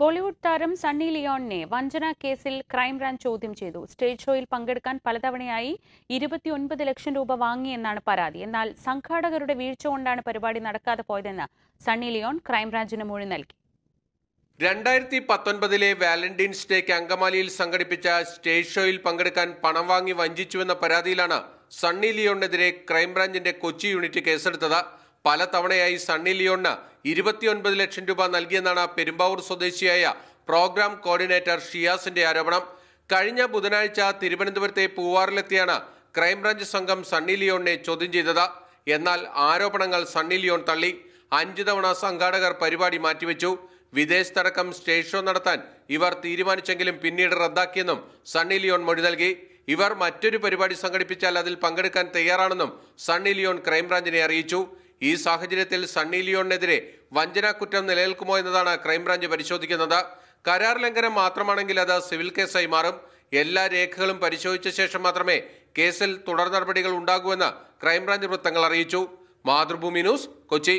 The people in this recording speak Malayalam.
ബോളിവുഡ് താരം സണ്ണി ലിയോണിനെ വഞ്ചന കേസിൽ ക്രൈംബ്രാഞ്ച് ചോദ്യം ചെയ്തു സ്റ്റേജ് ഷോയിൽ പങ്കെടുക്കാൻ പലതവണയായി ഇരുപത്തിയൊൻപത് ലക്ഷം രൂപ വാങ്ങിയെന്നാണ് പരാതി എന്നാൽ സംഘാടകരുടെ വീഴ്ച കൊണ്ടാണ് പരിപാടി നടക്കാതെ പോയതെന്ന് സണ്ണി ലിയോൺ ക്രൈംബ്രാഞ്ചിന് മൊഴി നൽകി രണ്ടായിരത്തി പത്തൊൻപതിലെ വാലന്റൈൻസ് ഡേക്ക് അങ്കമാലിയിൽ സംഘടിപ്പിച്ച സ്റ്റേജ് ഷോയിൽ പങ്കെടുക്കാൻ പണം വാങ്ങി വഞ്ചിച്ചുവെന്ന പരാതിയിലാണ് സണ്ണി ലിയോണിനെതിരെ ക്രൈംബ്രാഞ്ചിന്റെ കൊച്ചി യൂണിറ്റ് കേസെടുത്തത് പല തവണയായി സണ്ണി ലിയോണിന് ഇരുപത്തിയൊൻപത് ലക്ഷം രൂപ നൽകിയെന്നാണ് പെരുമ്പാവൂർ സ്വദേശിയായ പ്രോഗ്രാം കോർഡിനേറ്റർ ഷിയാസിന്റെ ആരോപണം കഴിഞ്ഞ ബുധനാഴ്ച തിരുവനന്തപുരത്തെ പൂവാറിലെത്തിയാണ് ക്രൈംബ്രാഞ്ച് സംഘം സണ്ണി ലിയോണിനെ ചോദ്യം ചെയ്തത് എന്നാൽ ആരോപണങ്ങൾ സണ്ണി ലിയോൺ തള്ളി അഞ്ചു തവണ സംഘാടകർ പരിപാടി മാറ്റിവെച്ചു വിദേശത്തടക്കം സ്റ്റേജ് ഷോ നടത്താൻ ഇവർ തീരുമാനിച്ചെങ്കിലും പിന്നീട് റദ്ദാക്കിയെന്നും സണ്ണി ലിയോൺ മൊഴി നൽകി ഇവർ മറ്റൊരു പരിപാടി സംഘടിപ്പിച്ചാൽ അതിൽ പങ്കെടുക്കാൻ തയ്യാറാണെന്നും സണ്ണി ലിയോൺ ക്രൈംബ്രാഞ്ചിനെ അറിയിച്ചു ഈ സാഹചര്യത്തിൽ സണ്ണി ലിയോണിനെതിരെ വഞ്ചനാ കുറ്റം നിലനിൽക്കുമോ എന്നതാണ് ക്രൈംബ്രാഞ്ച് പരിശോധിക്കുന്നത് കരാർ ലംഘനം മാത്രമാണെങ്കിൽ അത് സിവിൽ കേസായി മാറും എല്ലാ രേഖകളും പരിശോധിച്ച ശേഷം മാത്രമേ കേസിൽ തുടർ നടപടികൾ ഉണ്ടാകൂവെന്ന് ക്രൈംബ്രാഞ്ച് വൃത്തങ്ങൾ അറിയിച്ചു മാതൃഭൂമി ന്യൂസ് കൊച്ചി